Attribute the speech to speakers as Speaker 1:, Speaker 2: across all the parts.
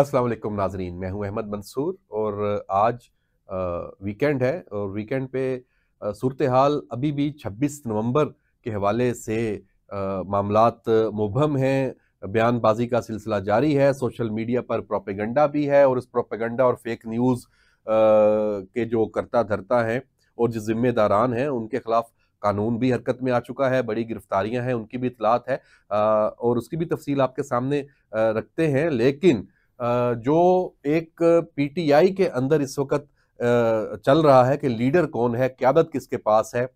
Speaker 1: السلام علیکم ناظرین میں ہوں احمد منصور اور آج ویکینڈ ہے اور ویکینڈ پہ صورتحال ابھی بھی چھبیس نومبر کے حوالے سے معاملات مبہم ہیں بیان بازی کا سلسلہ جاری ہے سوشل میڈیا پر پروپیگنڈا بھی ہے اور اس پروپیگنڈا اور فیک نیوز کے جو کرتا دھرتا ہیں اور جو ذمہ داران ہیں ان کے خلاف قانون بھی حرکت میں آ چکا ہے بڑی گرفتاریاں ہیں ان کی بھی اطلاعات ہے اور اس کی بھی تفصیل آپ کے سامنے رکھتے ہیں لیکن جو ایک پی ٹی آئی کے اندر اس وقت چل رہا ہے کہ لیڈر کون ہے قیادت کس کے پاس ہے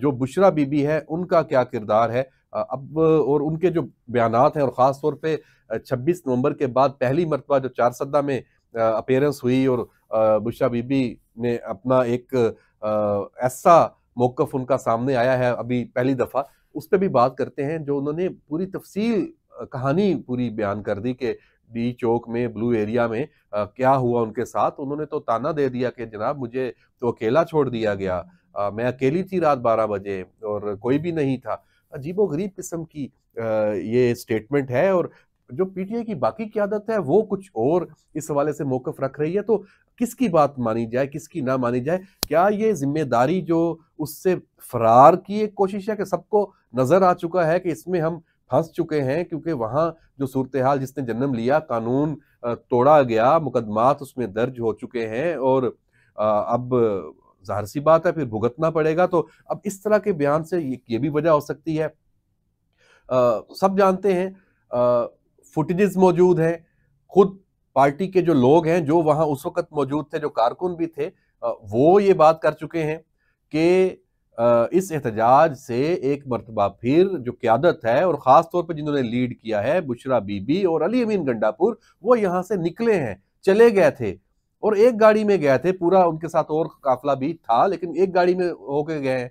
Speaker 1: جو بشرا بی بی ہے ان کا کیا کردار ہے اب اور ان کے جو بیانات ہیں اور خاص طور پہ چھبیس نومبر کے بعد پہلی مرتبہ جو چار سدہ میں اپیرنس ہوئی اور بشرا بی بی نے اپنا ایک ایسا موقف ان کا سامنے آیا ہے ابھی پہلی دفعہ اس پہ بھی بات کرتے ہیں جو انہوں نے پوری تفصیل کہانی پوری بیان کر دی کہ بی چوک میں بلو ایریا میں کیا ہوا ان کے ساتھ انہوں نے تو تانہ دے دیا کہ جناب مجھے تو اکیلا چھوڑ دیا گیا میں اکیلی تھی رات بارہ بجے اور کوئی بھی نہیں تھا عجیب و غریب قسم کی یہ سٹیٹمنٹ ہے اور جو پی ٹی آئی کی باقی قیادت ہے وہ کچھ اور اس حوالے سے موقف رکھ رہی ہے تو کس کی بات مانی جائے کس کی نہ مانی جائے کیا یہ ذمہ داری جو اس سے فرار کی ایک کوشش ہے کہ سب کو نظر آ چکا ہے کہ اس میں ہم پھنس چکے ہیں کیونکہ وہاں جو صورتحال جس نے جنم لیا قانون توڑا گیا مقدمات اس میں درج ہو چکے ہیں اور اب ظاہر سی بات ہے پھر بھگتنا پڑے گا تو اب اس طرح کے بیان سے یہ بھی وجہ ہو سکتی ہے سب جانتے ہیں فوٹیجز موجود ہیں خود پارٹی کے جو لوگ ہیں جو وہاں اس وقت موجود تھے جو کارکن بھی تھے وہ یہ بات کر چکے ہیں کہ اس احتجاج سے ایک مرتبہ پھر جو قیادت ہے اور خاص طور پر جنہوں نے لیڈ کیا ہے بشرا بی بی اور علی امین گنڈا پور وہ یہاں سے نکلے ہیں چلے گئے تھے اور ایک گاڑی میں گئے تھے پورا ان کے ساتھ اور قافلہ بھی تھا لیکن ایک گاڑی میں ہو کے گئے ہیں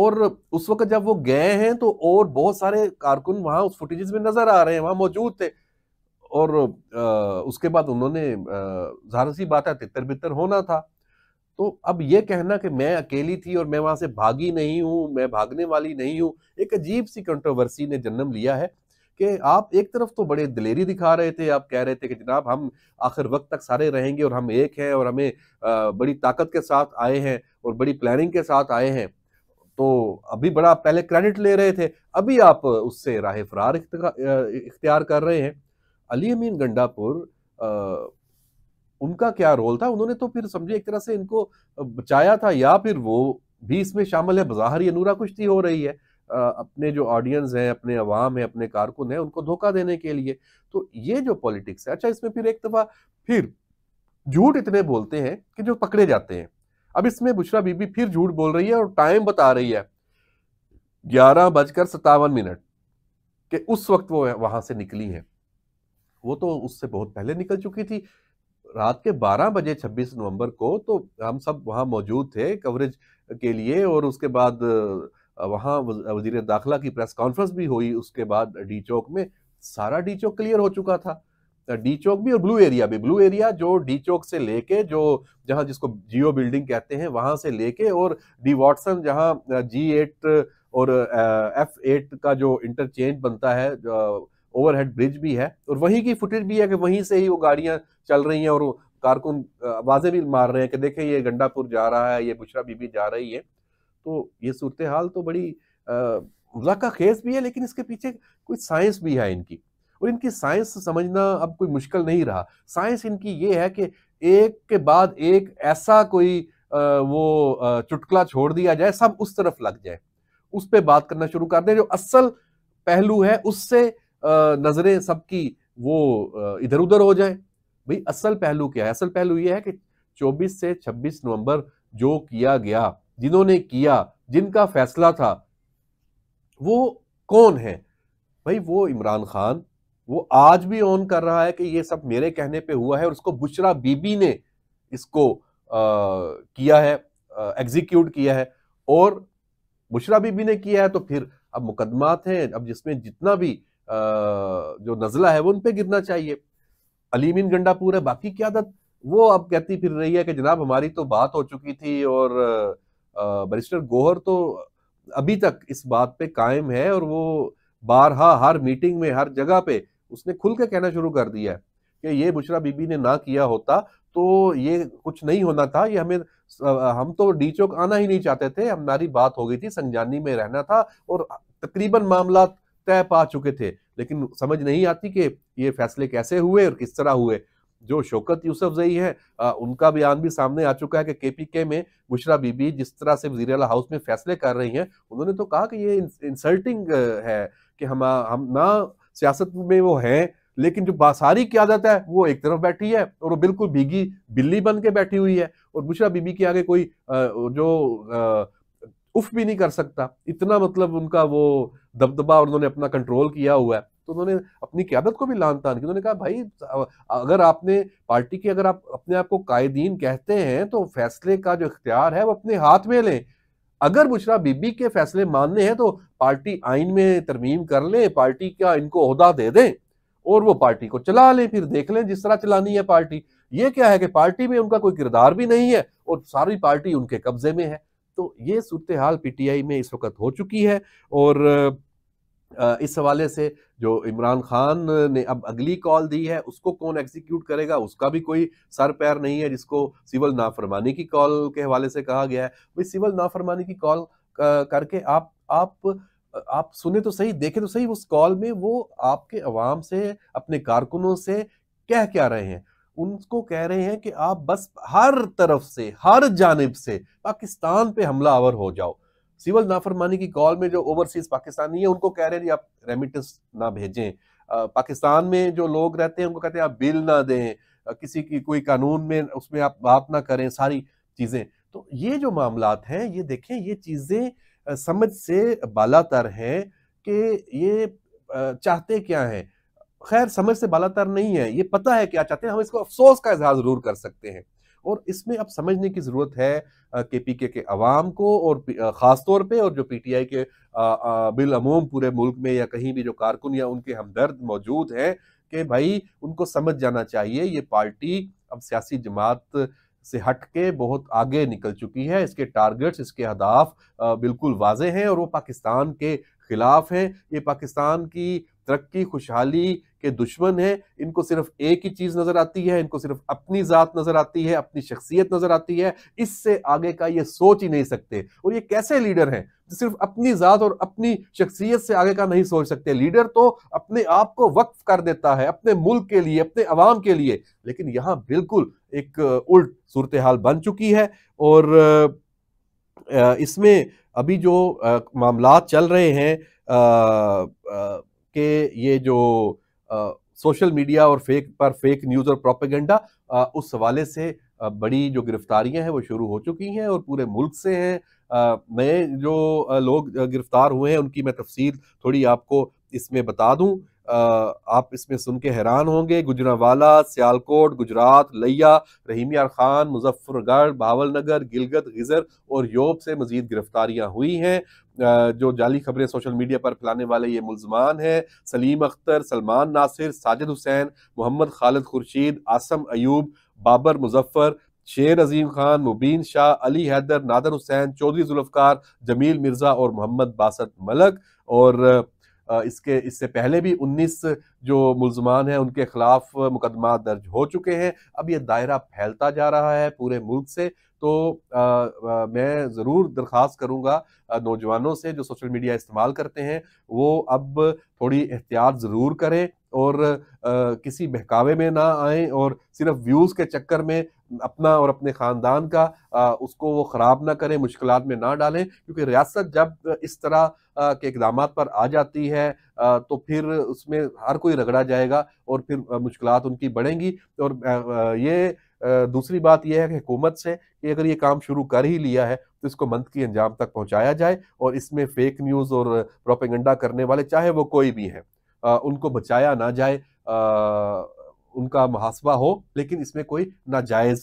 Speaker 1: اور اس وقت جب وہ گئے ہیں تو اور بہت سارے کارکن وہاں اس فوٹیجز میں نظر آ رہے ہیں وہاں موجود تھے اور اس کے بعد انہوں نے ظاہر سی بات ہے تتر بتر ہونا تھا تو اب یہ کہنا کہ میں اکیلی تھی اور میں وہاں سے بھاگی نہیں ہوں میں بھاگنے والی نہیں ہوں ایک عجیب سی کنٹروورسی نے جنم لیا ہے کہ آپ ایک طرف تو بڑے دلیری دکھا رہے تھے آپ کہہ رہے تھے کہ جناب ہم آخر وقت تک سارے رہیں گے اور ہم ایک ہیں اور ہمیں بڑی طاقت کے ساتھ آئے ہیں اور بڑی پلاننگ کے ساتھ آئے ہیں تو ابھی بڑا پہلے کریڈٹ لے رہے تھے ابھی آپ اس سے راہ فرار اختیار کر رہے ہیں علی امین گنڈا پور ان کا کیا رول تھا انہوں نے تو پھر سمجھے ایک طرح سے ان کو بچایا تھا یا پھر وہ بھی اس میں شامل ہے بظاہر یہ کشتی ہو رہی ہے اپنے جو ہیں اپنے عوام ہیں اپنے کارکن ہیں ان کو دھوکہ دینے کے لیے تو یہ جو پولیٹکس ہے اچھا اس میں پھر پھر ایک دفعہ جھوٹ اتنے بولتے ہیں کہ جو پکڑے جاتے ہیں اب اس میں بشرا بی بی پھر جھوٹ بول رہی ہے اور ٹائم بتا رہی ہے گیارہ بج کر ستاون منٹ کہ اس وقت وہ وہاں سے نکلی ہیں وہ تو اس سے بہت پہلے نکل چکی تھی رات کے بارہ بجے چھبیس نومبر کو تو ہم سب وہاں موجود تھے کوریج کے لیے اور اس کے بعد وہاں وزیر داخلہ کی پریس کانفرنس بھی ہوئی اس کے بعد ڈی چوک میں سارا ڈی چوک کلیئر ہو چکا تھا ڈی چوک بھی اور بلو ایریا بھی بلو ایریا جو ڈی چوک سے لے کے جو جہاں جس کو جیو بلڈنگ کہتے ہیں وہاں سے لے کے اور ڈی واٹسن جہاں جی ایٹ اور ایف ایٹ کا جو انٹرچینج بنتا ہے اوور ہیڈ برج بھی ہے اور وہیں کی فوٹیج بھی ہے کہ وہیں سے ہی وہ گاڑیاں چل رہی ہیں اور وہ کارکن آوازیں بھی مار رہے ہیں کہ دیکھیں یہ گنڈا پور جا رہا ہے یہ بشرا بی بی جا رہی ہے تو یہ صورتحال تو بڑی مذاقہ خیز بھی ہے لیکن اس کے پیچھے کوئی سائنس بھی ہے ان کی اور ان کی سائنس سمجھنا اب کوئی مشکل نہیں رہا سائنس ان کی یہ ہے کہ ایک کے بعد ایک ایسا کوئی وہ چٹکلا چھوڑ دیا جائے سب اس طرف لگ جائے اس پہ بات کرنا شروع کر دیں جو اصل پہلو ہے اس سے نظریں سب کی وہ ادھر ادھر ہو جائیں بھئی اصل پہلو کیا ہے اصل پہلو یہ ہے کہ چوبیس سے چھبیس نومبر جو کیا گیا جنہوں نے کیا جن کا فیصلہ تھا وہ کون ہے بھائی وہ عمران خان وہ آج بھی آن کر رہا ہے کہ یہ سب میرے کہنے پہ ہوا ہے اور اس کو بشرا بی بی نے اس کو کیا ہے ایگزیکیوٹ کیا ہے اور بشرا بی بی نے کیا ہے تو پھر اب مقدمات ہیں اب جس میں جتنا بھی جو نزلہ ہے وہ ان پہ گرنا چاہیے علیمین گنڈا پور ہے باقی کیا اب کہتی پھر رہی ہے کہ جناب ہماری تو بات ہو چکی تھی اور تو ابھی تک اس بات پہ قائم ہے اور وہ بارہا ہر میٹنگ میں ہر جگہ پہ اس نے کھل کے کہنا شروع کر دیا ہے کہ یہ بشرا بی بی نے نہ کیا ہوتا تو یہ کچھ نہیں ہونا تھا یہ ہمیں ہم تو ڈی چوک آنا ہی نہیں چاہتے تھے ہماری بات ہو گئی تھی سنگجانی میں رہنا تھا اور تقریباً معاملات طے پا چکے تھے لیکن سمجھ نہیں آتی کہ یہ فیصلے کیسے ہوئے اور کس طرح ہوئے جو شوکت یوسف ہے ان کا بیان بھی سامنے آ چکا ہے کہ کے پی کے میں مشرا بی بی جس طرح سے وزیر اعلیٰ ہاؤس میں فیصلے کر رہی ہیں انہوں نے تو کہا کہ یہ انسلٹنگ ہے کہ ہم نہ سیاست میں وہ ہیں لیکن جو باساری قیادت ہے وہ ایک طرف بیٹھی ہے اور وہ بالکل بیگی بلی بن کے بیٹھی ہوئی ہے اور مشرا بی بی کے آگے کوئی جو اف بھی نہیں کر سکتا اتنا مطلب ان کا وہ اور انہوں نے اپنا کنٹرول کیا ہوا ہے تو انہوں نے اپنی قیادت کو بھی تان کی انہوں نے کہا بھائی اگر آپ نے پارٹی کی اگر آپ اپنے آپ کو قائدین کہتے ہیں تو فیصلے کا جو اختیار ہے وہ اپنے ہاتھ میں لیں اگر بشرا بی بی کے فیصلے ماننے ہیں تو پارٹی آئین میں ترمیم کر لیں پارٹی کا ان کو عہدہ دے دیں اور وہ پارٹی کو چلا لیں پھر دیکھ لیں جس طرح چلانی ہے پارٹی یہ کیا ہے کہ پارٹی میں ان کا کوئی کردار بھی نہیں ہے اور ساری پارٹی ان کے قبضے میں ہے تو یہ صورتحال پی ٹی آئی میں اس وقت ہو چکی ہے اور اس حوالے سے جو عمران خان نے اب اگلی کال دی ہے اس کو کون ایکزیکیوٹ کرے گا اس کا بھی کوئی سر پیر نہیں ہے جس کو سول نافرمانی کی کال کے حوالے سے کہا گیا ہے بھئی سیول نافرمانی کی کال کر کے آپ آپ آپ سنیں تو صحیح دیکھیں تو صحیح اس کال میں وہ آپ کے عوام سے اپنے کارکنوں سے کہہ کیا رہے ہیں ان کو کہہ رہے ہیں کہ آپ بس ہر طرف سے ہر جانب سے پاکستان پہ حملہ آور ہو جاؤ سیول نافرمانی کی کال میں جو اوورسیز پاکستانی ہیں ان کو کہہ رہے ہیں آپ نہ بھیجیں پاکستان میں جو لوگ رہتے ہیں ان کو کہتے ہیں آپ بل نہ دیں کسی کی کوئی قانون میں اس میں آپ بات نہ کریں ساری چیزیں تو یہ جو معاملات ہیں یہ دیکھیں یہ چیزیں سمجھ سے بالاتر ہیں کہ یہ چاہتے کیا ہیں خیر سمجھ سے تر نہیں ہے یہ پتہ ہے کیا چاہتے ہیں ہم اس کو افسوس کا اظہار ضرور کر سکتے ہیں اور اس میں اب سمجھنے کی ضرورت ہے کے پی کے کے عوام کو اور خاص طور پہ اور جو پی ٹی آئی کے بالعموم پورے ملک میں یا کہیں بھی جو کارکن یا ان کے ہمدرد موجود ہیں کہ بھائی ان کو سمجھ جانا چاہیے یہ پارٹی اب سیاسی جماعت سے ہٹ کے بہت آگے نکل چکی ہے اس کے ٹارگٹس اس کے اہداف بالکل واضح ہیں اور وہ پاکستان کے خلاف ہیں یہ پاکستان کی ترقی خوشحالی کے دشمن ہیں ان کو صرف ایک ہی چیز نظر آتی ہے ان کو صرف اپنی ذات نظر آتی ہے اپنی شخصیت نظر آتی ہے اس سے آگے کا یہ سوچ ہی نہیں سکتے اور یہ کیسے لیڈر ہیں صرف اپنی ذات اور اپنی شخصیت سے آگے کا نہیں سوچ سکتے لیڈر تو اپنے آپ کو وقف کر دیتا ہے اپنے ملک کے لیے اپنے عوام کے لیے لیکن یہاں بالکل ایک الٹ صورتحال بن چکی ہے اور اس میں ابھی جو معاملات چل رہے ہیں کہ یہ جو سوشل میڈیا اور فیک پر فیک نیوز اور پروپیگنڈا اس حوالے سے بڑی جو گرفتاریاں ہیں وہ شروع ہو چکی ہیں اور پورے ملک سے ہیں نئے جو لوگ گرفتار ہوئے ہیں ان کی میں تفصیل تھوڑی آپ کو اس میں بتا دوں آپ اس میں سن کے حیران ہوں گے گجرانوالا سیالکوٹ گجرات لیا رحیمی خان مظفر گڑھ باول نگر گلگت غزر اور یوب سے مزید گرفتاریاں ہوئی ہیں جو جعلی خبریں سوشل میڈیا پر پھیلانے والے یہ ملزمان ہیں سلیم اختر سلمان ناصر ساجد حسین محمد خالد خورشید آسم ایوب بابر مظفر شیر عظیم خان مبین شاہ علی حیدر نادر حسین چودھری ذوالفقار جمیل مرزا اور محمد باسط ملک اور اس کے اس سے پہلے بھی انیس جو ملزمان ہیں ان کے خلاف مقدمات درج ہو چکے ہیں اب یہ دائرہ پھیلتا جا رہا ہے پورے ملک سے تو میں ضرور درخواست کروں گا نوجوانوں سے جو سوشل میڈیا استعمال کرتے ہیں وہ اب تھوڑی احتیاط ضرور کریں اور کسی بہکاوے میں نہ آئیں اور صرف ویوز کے چکر میں اپنا اور اپنے خاندان کا اس کو وہ خراب نہ کریں مشکلات میں نہ ڈالیں کیونکہ ریاست جب اس طرح کے اقدامات پر آ جاتی ہے تو پھر اس میں ہر کوئی رگڑا جائے گا اور پھر مشکلات ان کی بڑھیں گی اور یہ دوسری بات یہ ہے کہ حکومت سے کہ اگر یہ کام شروع کر ہی لیا ہے تو اس کو منت کی انجام تک پہنچایا جائے اور اس میں فیک نیوز اور پروپیگنڈا کرنے والے چاہے وہ کوئی بھی ہیں ان کو بچایا نہ جائے ان کا محاسبہ ہو لیکن اس میں کوئی ناجائز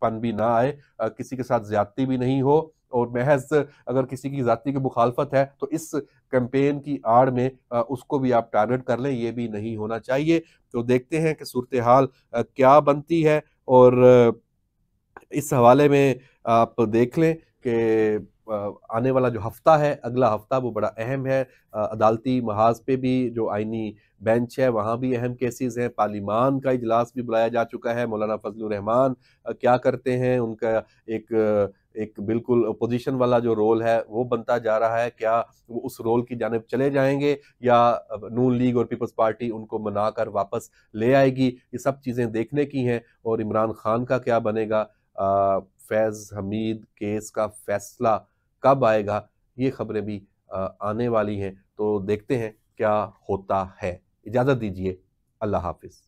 Speaker 1: پن بھی نہ آئے کسی کے ساتھ زیادتی بھی نہیں ہو اور محض اگر کسی کی ذاتی کی مخالفت ہے تو اس کیمپین کی آڑ میں اس کو بھی آپ ٹارگٹ کر لیں یہ بھی نہیں ہونا چاہیے تو دیکھتے ہیں کہ صورتحال کیا بنتی ہے اور اس حوالے میں آپ دیکھ لیں کہ آنے والا جو ہفتہ ہے اگلا ہفتہ وہ بڑا اہم ہے عدالتی محاذ پہ بھی جو آئینی بینچ ہے وہاں بھی اہم کیسز ہیں پارلیمان کا اجلاس بھی بلایا جا چکا ہے مولانا فضل الرحمان کیا کرتے ہیں ان کا ایک ایک بالکل اپوزیشن والا جو رول ہے وہ بنتا جا رہا ہے کیا وہ اس رول کی جانب چلے جائیں گے یا نون لیگ اور پیپلز پارٹی ان کو منا کر واپس لے آئے گی یہ سب چیزیں دیکھنے کی ہیں اور عمران خان کا کیا بنے گا فیض حمید کیس کا فیصلہ کب آئے گا یہ خبریں بھی آنے والی ہیں تو دیکھتے ہیں کیا ہوتا ہے اجازت دیجیے اللہ حافظ